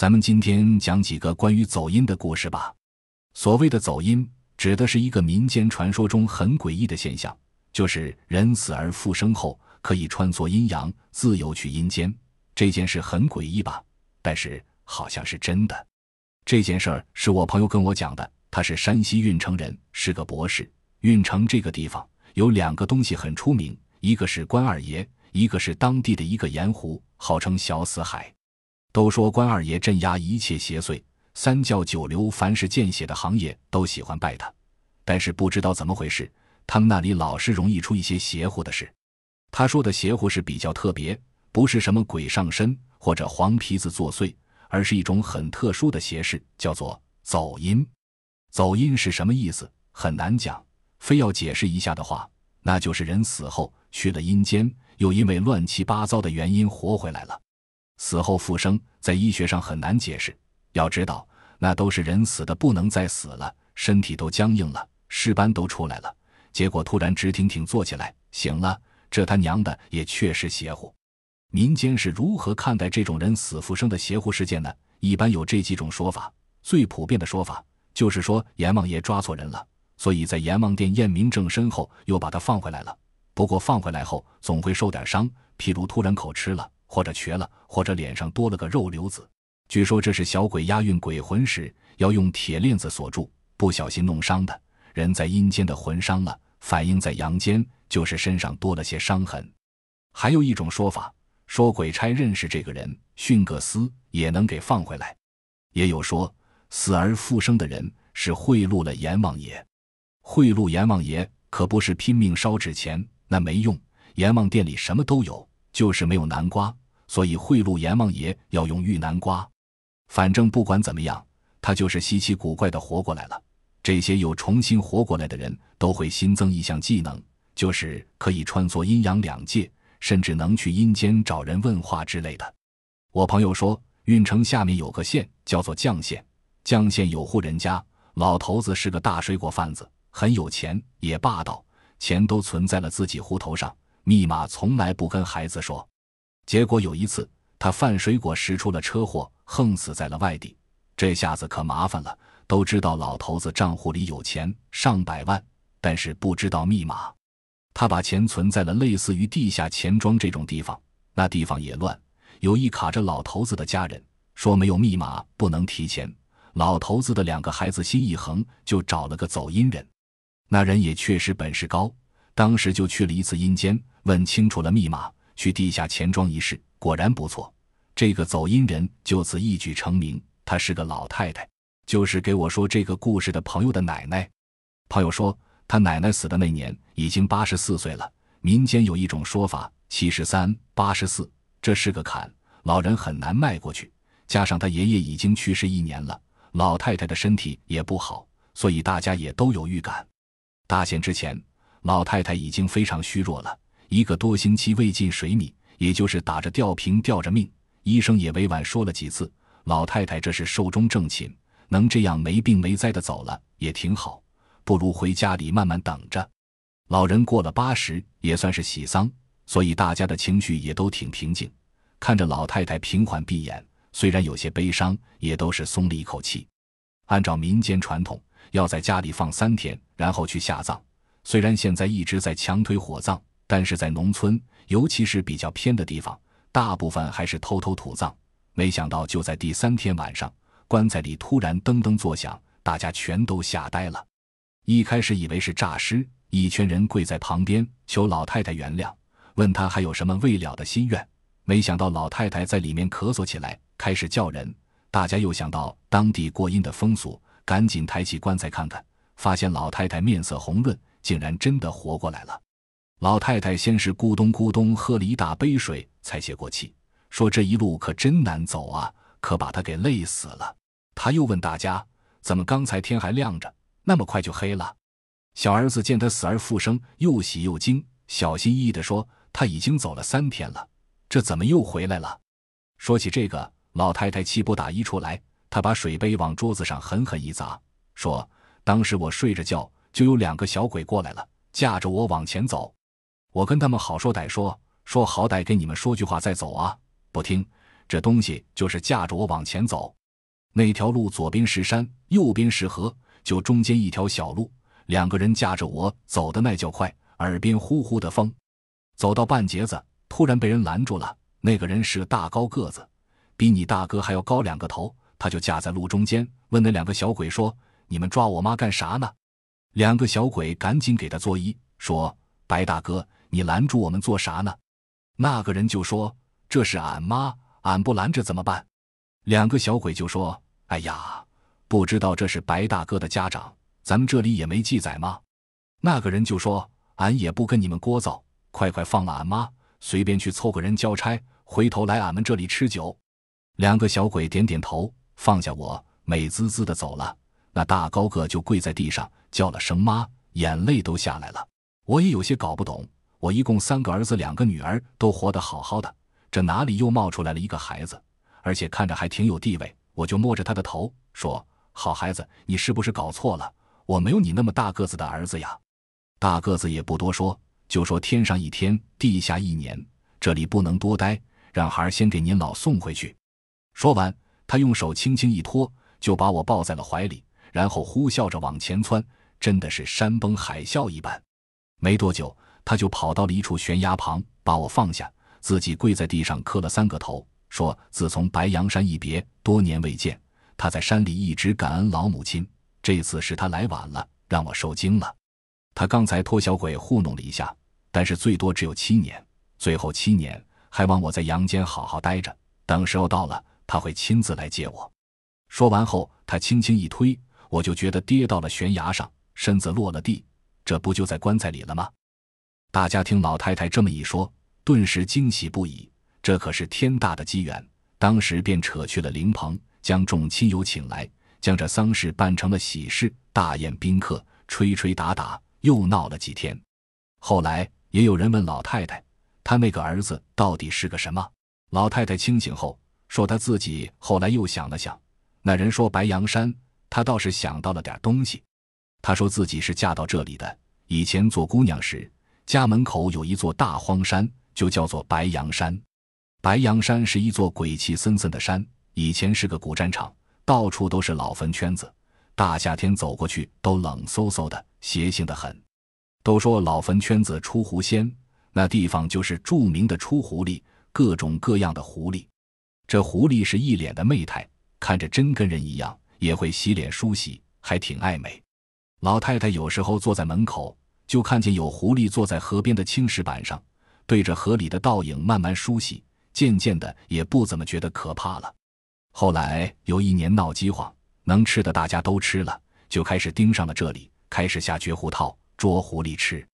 咱们今天讲几个关于走阴的故事吧。所谓的走阴，指的是一个民间传说中很诡异的现象，就是人死而复生后可以穿梭阴阳，自由去阴间。这件事很诡异吧？但是好像是真的。这件事儿是我朋友跟我讲的，他是山西运城人，是个博士。运城这个地方有两个东西很出名，一个是关二爷，一个是当地的一个盐湖，号称小死海。都说关二爷镇压一切邪祟，三教九流，凡是见血的行业都喜欢拜他。但是不知道怎么回事，他们那里老是容易出一些邪乎的事。他说的邪乎是比较特别，不是什么鬼上身或者黄皮子作祟，而是一种很特殊的邪事，叫做走阴。走阴是什么意思？很难讲。非要解释一下的话，那就是人死后去了阴间，又因为乱七八糟的原因活回来了。死后复生在医学上很难解释，要知道那都是人死的不能再死了，身体都僵硬了，尸斑都出来了，结果突然直挺挺坐起来醒了，这他娘的也确实邪乎。民间是如何看待这种人死复生的邪乎事件呢？一般有这几种说法，最普遍的说法就是说阎王爷抓错人了，所以在阎王殿验明正身后又把他放回来了。不过放回来后总会受点伤，譬如突然口吃了。或者瘸了，或者脸上多了个肉瘤子。据说这是小鬼押运鬼魂时要用铁链子锁住，不小心弄伤的。人在阴间的魂伤了，反映在阳间就是身上多了些伤痕。还有一种说法，说鬼差认识这个人，训个司也能给放回来。也有说死而复生的人是贿赂了阎王爷，贿赂阎王爷可不是拼命烧纸钱，那没用。阎王殿里什么都有，就是没有南瓜。所以贿赂阎王爷要用玉南瓜，反正不管怎么样，他就是稀奇古怪的活过来了。这些有重新活过来的人都会新增一项技能，就是可以穿梭阴阳两界，甚至能去阴间找人问话之类的。我朋友说，运城下面有个县叫做绛县，绛县有户人家，老头子是个大水果贩子，很有钱也霸道，钱都存在了自己户头上，密码从来不跟孩子说。结果有一次，他贩水果时出了车祸，横死在了外地。这下子可麻烦了，都知道老头子账户里有钱，上百万，但是不知道密码。他把钱存在了类似于地下钱庄这种地方，那地方也乱，有意卡着老头子的家人，说没有密码不能提钱。老头子的两个孩子心一横，就找了个走阴人，那人也确实本事高，当时就去了一次阴间，问清楚了密码。去地下钱庄一事果然不错，这个走阴人就此一举成名。她是个老太太，就是给我说这个故事的朋友的奶奶。朋友说，他奶奶死的那年已经八十四岁了。民间有一种说法，七十三、八十四，这是个坎，老人很难迈过去。加上他爷爷已经去世一年了，老太太的身体也不好，所以大家也都有预感。大限之前，老太太已经非常虚弱了。一个多星期未进水米，也就是打着吊瓶吊着命。医生也委婉说了几次，老太太这是寿终正寝，能这样没病没灾的走了也挺好，不如回家里慢慢等着。老人过了八十，也算是喜丧，所以大家的情绪也都挺平静。看着老太太平缓闭眼，虽然有些悲伤，也都是松了一口气。按照民间传统，要在家里放三天，然后去下葬。虽然现在一直在强推火葬。但是在农村，尤其是比较偏的地方，大部分还是偷偷土葬。没想到就在第三天晚上，棺材里突然噔噔作响，大家全都吓呆了。一开始以为是诈尸，一群人跪在旁边求老太太原谅，问她还有什么未了的心愿。没想到老太太在里面咳嗽起来，开始叫人。大家又想到当地过阴的风俗，赶紧抬起棺材看看，发现老太太面色红润，竟然真的活过来了。老太太先是咕咚咕咚喝了一大杯水，才歇过气，说：“这一路可真难走啊，可把她给累死了。”他又问大家：“怎么刚才天还亮着，那么快就黑了？”小儿子见他死而复生，又喜又惊，小心翼翼地说：“他已经走了三天了，这怎么又回来了？”说起这个，老太太气不打一处来，她把水杯往桌子上狠狠一砸，说：“当时我睡着觉，就有两个小鬼过来了，架着我往前走。”我跟他们好说歹说，说好歹给你们说句话再走啊！不听，这东西就是架着我往前走。那条路左边是山，右边是河，就中间一条小路。两个人架着我走的那叫快，耳边呼呼的风。走到半截子，突然被人拦住了。那个人是个大高个子，比你大哥还要高两个头。他就架在路中间，问那两个小鬼说：“你们抓我妈干啥呢？”两个小鬼赶紧给他作揖，说：“白大哥。”你拦住我们做啥呢？那个人就说：“这是俺妈，俺不拦着怎么办？”两个小鬼就说：“哎呀，不知道这是白大哥的家长，咱们这里也没记载吗？”那个人就说：“俺也不跟你们聒噪，快快放了俺妈，随便去凑个人交差，回头来俺们这里吃酒。”两个小鬼点点头，放下我，美滋滋的走了。那大高个就跪在地上，叫了声妈，眼泪都下来了。我也有些搞不懂。我一共三个儿子，两个女儿，都活得好好的，这哪里又冒出来了一个孩子？而且看着还挺有地位。我就摸着他的头说：“好孩子，你是不是搞错了？我没有你那么大个子的儿子呀。”大个子也不多说，就说：“天上一天，地下一年，这里不能多待，让孩儿先给您老送回去。”说完，他用手轻轻一托，就把我抱在了怀里，然后呼啸着往前窜，真的是山崩海啸一般。没多久。他就跑到了一处悬崖旁，把我放下，自己跪在地上磕了三个头，说：“自从白羊山一别，多年未见。他在山里一直感恩老母亲。这次是他来晚了，让我受惊了。他刚才托小鬼糊弄了一下，但是最多只有七年。最后七年，还望我在阳间好好待着，等时候到了，他会亲自来接我。”说完后，他轻轻一推，我就觉得跌到了悬崖上，身子落了地，这不就在棺材里了吗？大家听老太太这么一说，顿时惊喜不已。这可是天大的机缘，当时便扯去了灵棚，将众亲友请来，将这丧事办成了喜事。大宴宾客，吹吹打打，又闹了几天。后来也有人问老太太，她那个儿子到底是个什么？老太太清醒后说，她自己后来又想了想，那人说白羊山，她倒是想到了点东西。她说自己是嫁到这里的，以前做姑娘时。家门口有一座大荒山，就叫做白羊山。白羊山是一座鬼气森森的山，以前是个古战场，到处都是老坟圈子。大夏天走过去都冷飕飕的，邪性的很。都说老坟圈子出狐仙，那地方就是著名的出狐狸，各种各样的狐狸。这狐狸是一脸的媚态，看着真跟人一样，也会洗脸梳洗，还挺爱美。老太太有时候坐在门口。就看见有狐狸坐在河边的青石板上，对着河里的倒影慢慢梳洗，渐渐的也不怎么觉得可怕了。后来有一年闹饥荒，能吃的大家都吃了，就开始盯上了这里，开始下绝狐套捉狐狸吃。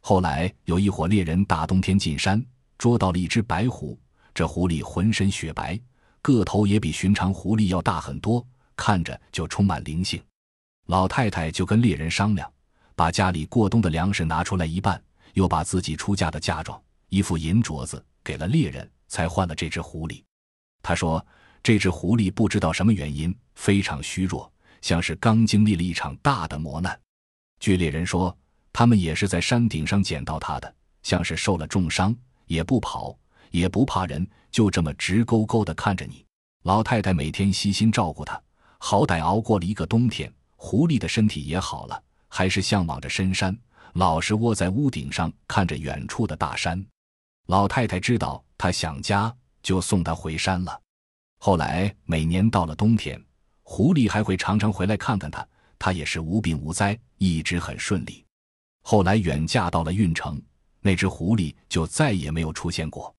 后来有一伙猎人大冬天进山，捉到了一只白狐，这狐狸浑身雪白，个头也比寻常狐狸要大很多，看着就充满灵性。老太太就跟猎人商量。把家里过冬的粮食拿出来一半，又把自己出嫁的嫁妆，一副银镯子给了猎人，才换了这只狐狸。他说：“这只狐狸不知道什么原因，非常虚弱，像是刚经历了一场大的磨难。”据猎人说，他们也是在山顶上捡到它的，像是受了重伤，也不跑，也不怕人，就这么直勾勾地看着你。老太太每天悉心照顾它，好歹熬过了一个冬天，狐狸的身体也好了。还是向往着深山，老是窝在屋顶上看着远处的大山。老太太知道他想家，就送他回山了。后来每年到了冬天，狐狸还会常常回来看看他。他也是无病无灾，一直很顺利。后来远嫁到了运城，那只狐狸就再也没有出现过。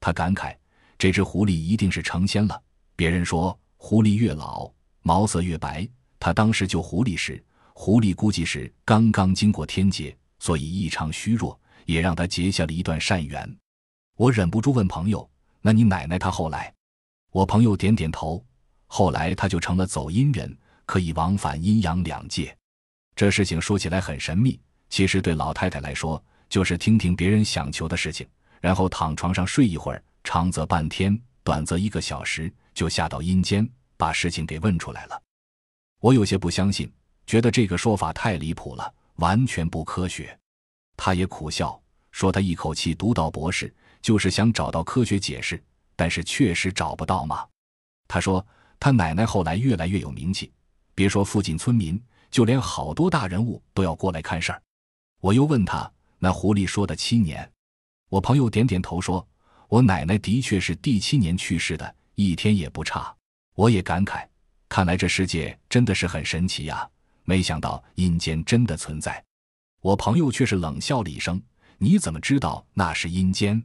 他感慨，这只狐狸一定是成仙了。别人说，狐狸越老，毛色越白。他当时救狐狸时。狐狸估计是刚刚经过天劫，所以异常虚弱，也让他结下了一段善缘。我忍不住问朋友：“那你奶奶她后来？”我朋友点点头：“后来她就成了走阴人，可以往返阴阳两界。”这事情说起来很神秘，其实对老太太来说，就是听听别人想求的事情，然后躺床上睡一会儿，长则半天，短则一个小时，就下到阴间把事情给问出来了。我有些不相信。觉得这个说法太离谱了，完全不科学。他也苦笑说：“他一口气读到博士，就是想找到科学解释，但是确实找不到嘛。”他说：“他奶奶后来越来越有名气，别说附近村民，就连好多大人物都要过来看事儿。”我又问他：“那狐狸说的七年？”我朋友点点头说：“我奶奶的确是第七年去世的，一天也不差。”我也感慨：“看来这世界真的是很神奇呀。”没想到阴间真的存在，我朋友却是冷笑了一声：“你怎么知道那是阴间？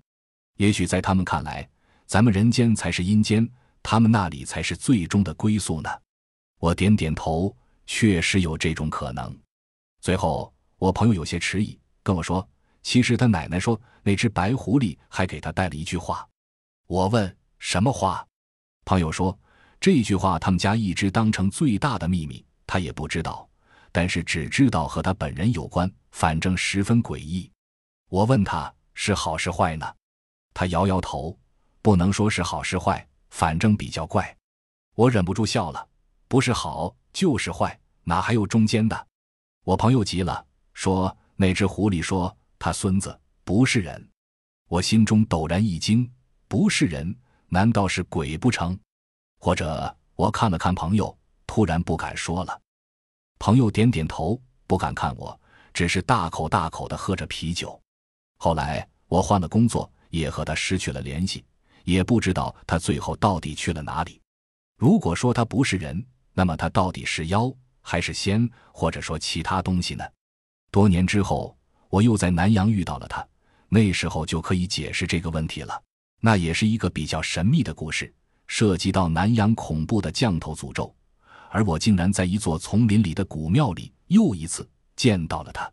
也许在他们看来，咱们人间才是阴间，他们那里才是最终的归宿呢。”我点点头，确实有这种可能。最后，我朋友有些迟疑跟我说：“其实他奶奶说，那只白狐狸还给他带了一句话。”我问：“什么话？”朋友说：“这句话他们家一直当成最大的秘密，他也不知道。”但是只知道和他本人有关，反正十分诡异。我问他是好是坏呢？他摇摇头，不能说是好是坏，反正比较怪。我忍不住笑了，不是好就是坏，哪还有中间的？我朋友急了，说：“那只狐狸说他孙子不是人。”我心中陡然一惊，不是人，难道是鬼不成？或者我看了看朋友，突然不敢说了。朋友点点头，不敢看我，只是大口大口地喝着啤酒。后来我换了工作，也和他失去了联系，也不知道他最后到底去了哪里。如果说他不是人，那么他到底是妖还是仙，或者说其他东西呢？多年之后，我又在南阳遇到了他，那时候就可以解释这个问题了。那也是一个比较神秘的故事，涉及到南阳恐怖的降头诅咒。而我竟然在一座丛林里的古庙里又一次见到了他。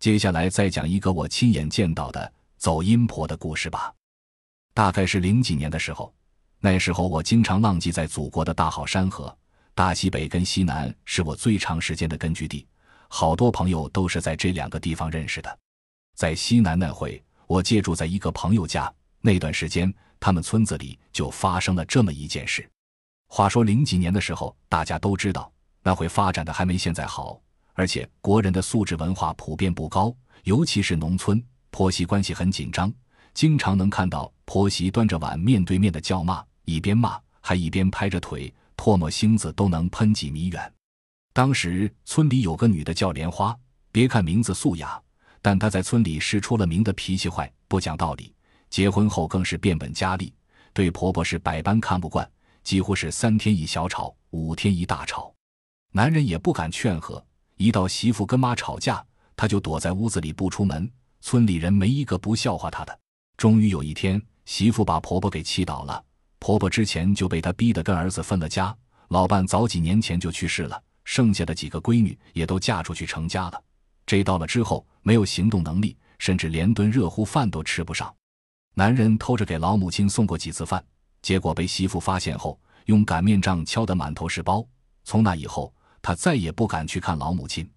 接下来再讲一个我亲眼见到的走阴婆的故事吧。大概是零几年的时候，那时候我经常浪迹在祖国的大好山河，大西北跟西南是我最长时间的根据地，好多朋友都是在这两个地方认识的。在西南那会，我借住在一个朋友家，那段时间他们村子里就发生了这么一件事。话说零几年的时候，大家都知道那会发展的还没现在好，而且国人的素质文化普遍不高，尤其是农村，婆媳关系很紧张，经常能看到婆媳端着碗面对面的叫骂，一边骂还一边拍着腿，唾沫星子都能喷几米远。当时村里有个女的叫莲花，别看名字素雅，但她在村里是出了名的脾气坏，不讲道理。结婚后更是变本加厉，对婆婆是百般看不惯。几乎是三天一小吵，五天一大吵，男人也不敢劝和。一到媳妇跟妈吵架，他就躲在屋子里不出门。村里人没一个不笑话他的。终于有一天，媳妇把婆婆给气倒了。婆婆之前就被她逼得跟儿子分了家。老伴早几年前就去世了，剩下的几个闺女也都嫁出去成家了。这到了之后，没有行动能力，甚至连顿热乎饭都吃不上。男人偷着给老母亲送过几次饭。结果被媳妇发现后，用擀面杖敲得满头是包。从那以后，他再也不敢去看老母亲，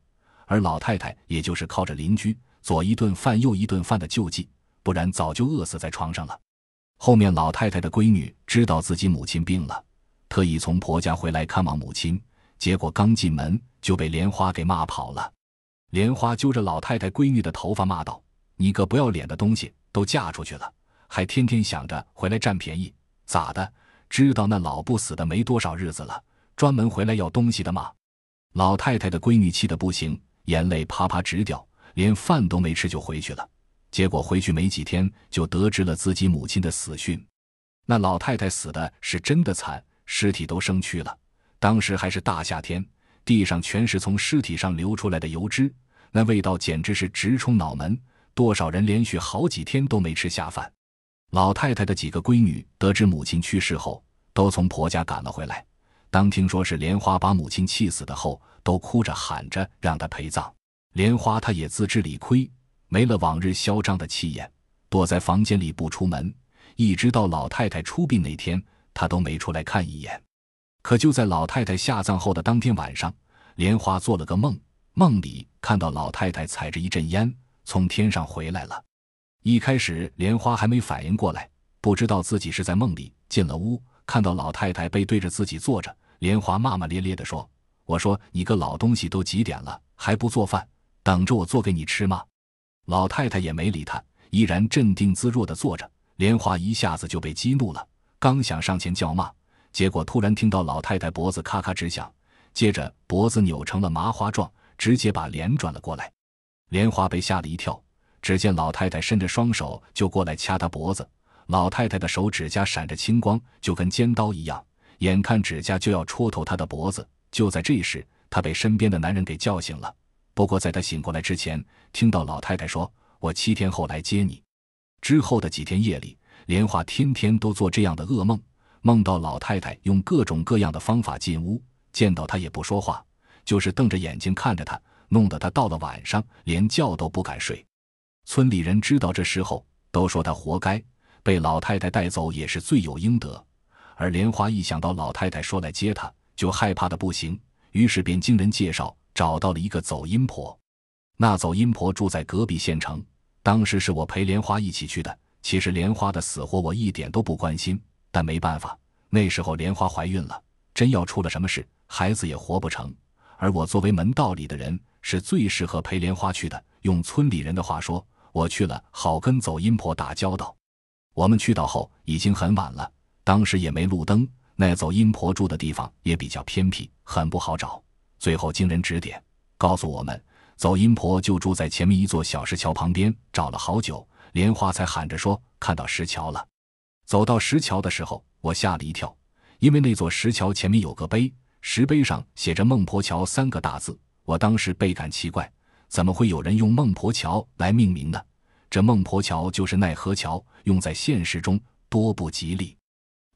而老太太也就是靠着邻居左一顿饭右一顿饭的救济，不然早就饿死在床上了。后面老太太的闺女知道自己母亲病了，特意从婆家回来看望母亲，结果刚进门就被莲花给骂跑了。莲花揪着老太太闺女的头发骂道：“你个不要脸的东西，都嫁出去了，还天天想着回来占便宜！”咋的？知道那老不死的没多少日子了，专门回来要东西的吗？老太太的闺女气得不行，眼泪啪啪直掉，连饭都没吃就回去了。结果回去没几天，就得知了自己母亲的死讯。那老太太死的是真的惨，尸体都生蛆了。当时还是大夏天，地上全是从尸体上流出来的油脂，那味道简直是直冲脑门，多少人连续好几天都没吃下饭。老太太的几个闺女得知母亲去世后，都从婆家赶了回来。当听说是莲花把母亲气死的后，都哭着喊着让她陪葬。莲花她也自知理亏，没了往日嚣张的气焰，躲在房间里不出门，一直到老太太出殡那天，她都没出来看一眼。可就在老太太下葬后的当天晚上，莲花做了个梦，梦里看到老太太踩着一阵烟从天上回来了。一开始，莲花还没反应过来，不知道自己是在梦里。进了屋，看到老太太背对着自己坐着，莲花骂骂咧咧地说：“我说你个老东西，都几点了还不做饭，等着我做给你吃吗？”老太太也没理他，依然镇定自若地坐着。莲花一下子就被激怒了，刚想上前叫骂，结果突然听到老太太脖子咔咔直响，接着脖子扭成了麻花状，直接把脸转了过来。莲花被吓了一跳。只见老太太伸着双手就过来掐他脖子，老太太的手指甲闪着青光，就跟尖刀一样，眼看指甲就要戳透他的脖子。就在这时，他被身边的男人给叫醒了。不过在他醒过来之前，听到老太太说：“我七天后来接你。”之后的几天夜里，莲花天天都做这样的噩梦，梦到老太太用各种各样的方法进屋，见到他也不说话，就是瞪着眼睛看着他，弄得他到了晚上连觉都不敢睡。村里人知道这事后，都说他活该，被老太太带走也是罪有应得。而莲花一想到老太太说来接她，就害怕的不行，于是便经人介绍找到了一个走阴婆。那走阴婆住在隔壁县城，当时是我陪莲花一起去的。其实莲花的死活我一点都不关心，但没办法，那时候莲花怀孕了，真要出了什么事，孩子也活不成。而我作为门道里的人，是最适合陪莲花去的。用村里人的话说。我去了，好跟走阴婆打交道。我们去到后已经很晚了，当时也没路灯。那走阴婆住的地方也比较偏僻，很不好找。最后经人指点，告诉我们走阴婆就住在前面一座小石桥旁边。找了好久，莲花才喊着说看到石桥了。走到石桥的时候，我吓了一跳，因为那座石桥前面有个碑，石碑上写着“孟婆桥”三个大字。我当时倍感奇怪。怎么会有人用孟婆桥来命名呢？这孟婆桥就是奈何桥，用在现实中多不吉利。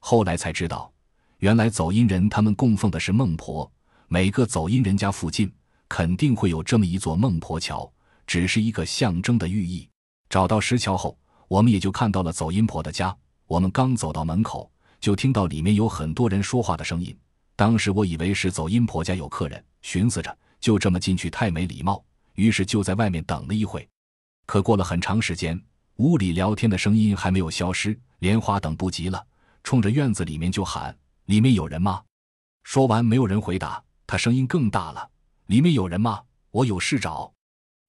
后来才知道，原来走阴人他们供奉的是孟婆，每个走阴人家附近肯定会有这么一座孟婆桥，只是一个象征的寓意。找到石桥后，我们也就看到了走阴婆的家。我们刚走到门口，就听到里面有很多人说话的声音。当时我以为是走阴婆家有客人，寻思着就这么进去太没礼貌。于是就在外面等了一会，可过了很长时间，屋里聊天的声音还没有消失。莲花等不及了，冲着院子里面就喊：“里面有人吗？”说完，没有人回答，她声音更大了：“里面有人吗？我有事找。”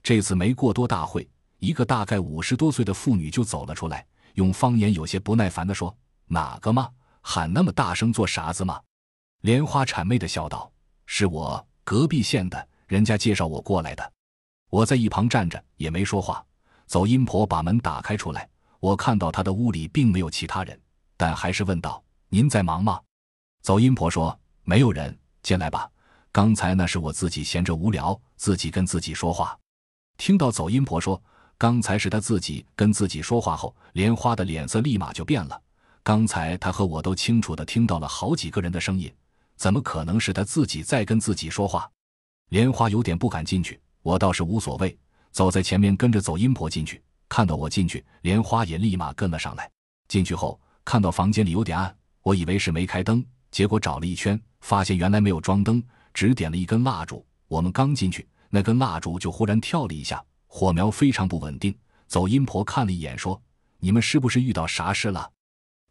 这次没过多大会，一个大概五十多岁的妇女就走了出来，用方言有些不耐烦地说：“哪个吗？喊那么大声做啥子吗？”莲花谄媚的笑道：“是我隔壁县的人家介绍我过来的。”我在一旁站着，也没说话。走阴婆把门打开出来，我看到她的屋里并没有其他人，但还是问道：“您在忙吗？”走阴婆说：“没有人，进来吧。刚才那是我自己闲着无聊，自己跟自己说话。”听到走阴婆说“刚才是她自己跟自己说话”后，莲花的脸色立马就变了。刚才她和我都清楚的听到了好几个人的声音，怎么可能是她自己在跟自己说话？莲花有点不敢进去。我倒是无所谓，走在前面跟着走阴婆进去。看到我进去，莲花也立马跟了上来。进去后，看到房间里有点暗，我以为是没开灯，结果找了一圈，发现原来没有装灯，只点了一根蜡烛。我们刚进去，那根蜡烛就忽然跳了一下，火苗非常不稳定。走阴婆看了一眼，说：“你们是不是遇到啥事了？”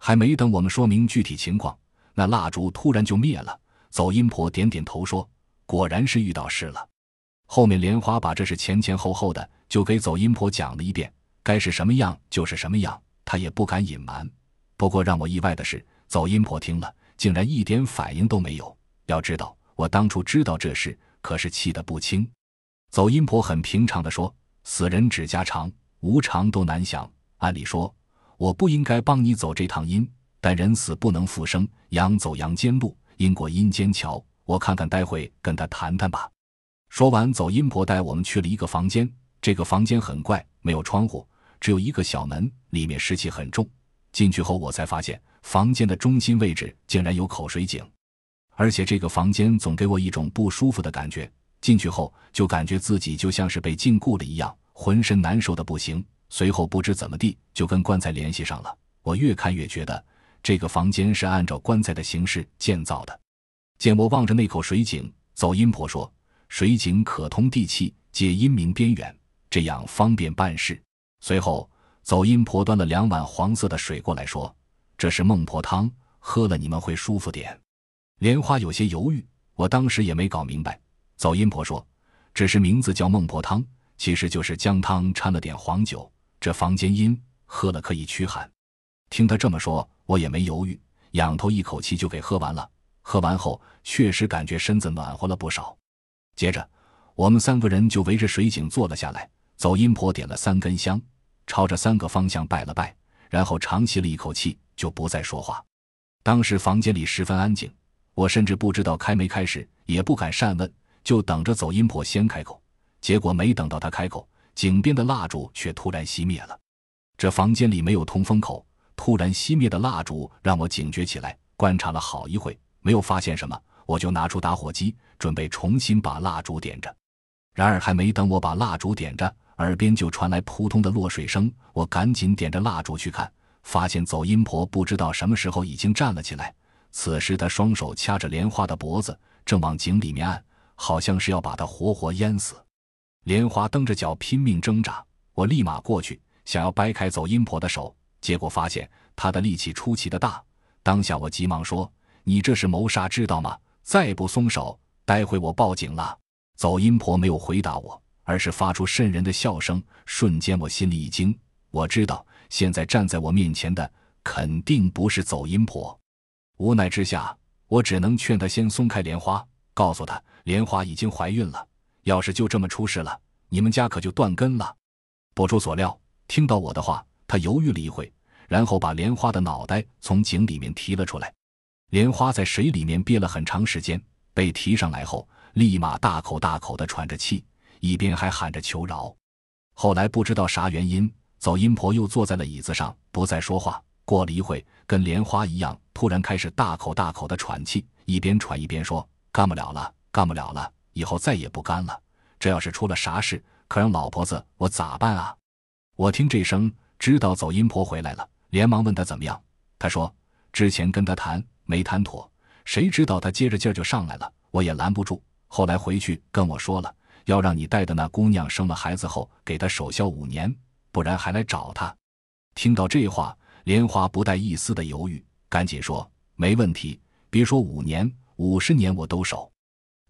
还没等我们说明具体情况，那蜡烛突然就灭了。走阴婆点点头说：“果然是遇到事了。”后面莲花把这事前前后后的就给走阴婆讲了一遍，该是什么样就是什么样，他也不敢隐瞒。不过让我意外的是，走阴婆听了竟然一点反应都没有。要知道，我当初知道这事可是气得不轻。走阴婆很平常的说：“死人指甲长，无常都难想。按理说，我不应该帮你走这趟阴，但人死不能复生，阳走阳间路，阴过阴间桥。我看看，待会跟他谈谈吧。”说完，走阴婆带我们去了一个房间。这个房间很怪，没有窗户，只有一个小门，里面湿气很重。进去后，我才发现房间的中心位置竟然有口水井，而且这个房间总给我一种不舒服的感觉。进去后，就感觉自己就像是被禁锢了一样，浑身难受的不行。随后不知怎么地就跟棺材联系上了。我越看越觉得这个房间是按照棺材的形式建造的。见我望着那口水井，走阴婆说。水井可通地气，借阴明边缘，这样方便办事。随后，走阴婆端了两碗黄色的水过来，说：“这是孟婆汤，喝了你们会舒服点。”莲花有些犹豫，我当时也没搞明白。走阴婆说：“只是名字叫孟婆汤，其实就是姜汤掺了点黄酒。这房间阴，喝了可以驱寒。”听他这么说，我也没犹豫，仰头一口气就给喝完了。喝完后，确实感觉身子暖和了不少。接着，我们三个人就围着水井坐了下来。走阴婆点了三根香，朝着三个方向拜了拜，然后长吸了一口气，就不再说话。当时房间里十分安静，我甚至不知道开没开始，也不敢善问，就等着走阴婆先开口。结果没等到他开口，井边的蜡烛却突然熄灭了。这房间里没有通风口，突然熄灭的蜡烛让我警觉起来，观察了好一会，没有发现什么，我就拿出打火机。准备重新把蜡烛点着，然而还没等我把蜡烛点着，耳边就传来扑通的落水声。我赶紧点着蜡烛去看，发现走音婆不知道什么时候已经站了起来。此时她双手掐着莲花的脖子，正往井里面按，好像是要把她活活淹死。莲花蹬着脚拼命挣扎，我立马过去想要掰开走音婆的手，结果发现她的力气出奇的大。当下我急忙说：“你这是谋杀，知道吗？再不松手！”待会我报警了。走阴婆没有回答我，而是发出瘆人的笑声。瞬间我心里一惊，我知道现在站在我面前的肯定不是走阴婆。无奈之下，我只能劝她先松开莲花，告诉她莲花已经怀孕了，要是就这么出事了，你们家可就断根了。不出所料，听到我的话，她犹豫了一会，然后把莲花的脑袋从井里面提了出来。莲花在水里面憋了很长时间。被提上来后，立马大口大口的喘着气，一边还喊着求饶。后来不知道啥原因，走阴婆又坐在了椅子上，不再说话。过了一会，跟莲花一样，突然开始大口大口的喘气，一边喘一边说：“干不了了，干不了了，以后再也不干了。这要是出了啥事，可让老婆子我咋办啊？”我听这声，知道走阴婆回来了，连忙问她怎么样。她说：“之前跟她谈，没谈妥。”谁知道他接着劲儿就上来了，我也拦不住。后来回去跟我说了，要让你带的那姑娘生了孩子后，给她守孝五年，不然还来找她。听到这话，莲花不带一丝的犹豫，赶紧说：“没问题，别说五年，五十年我都守。”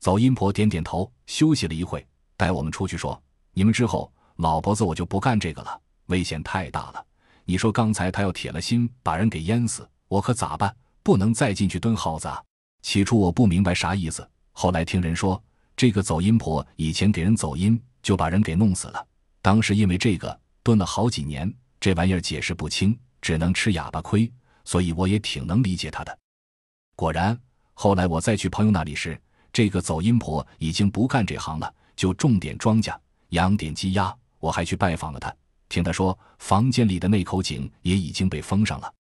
走阴婆点点头，休息了一会，带我们出去说：“你们之后，老婆子我就不干这个了，危险太大了。你说刚才他要铁了心把人给淹死，我可咋办？不能再进去蹲耗子啊！”起初我不明白啥意思，后来听人说，这个走阴婆以前给人走阴，就把人给弄死了。当时因为这个蹲了好几年，这玩意儿解释不清，只能吃哑巴亏，所以我也挺能理解他的。果然，后来我再去朋友那里时，这个走阴婆已经不干这行了，就种点庄稼，养点鸡鸭。我还去拜访了他，听他说，房间里的那口井也已经被封上了。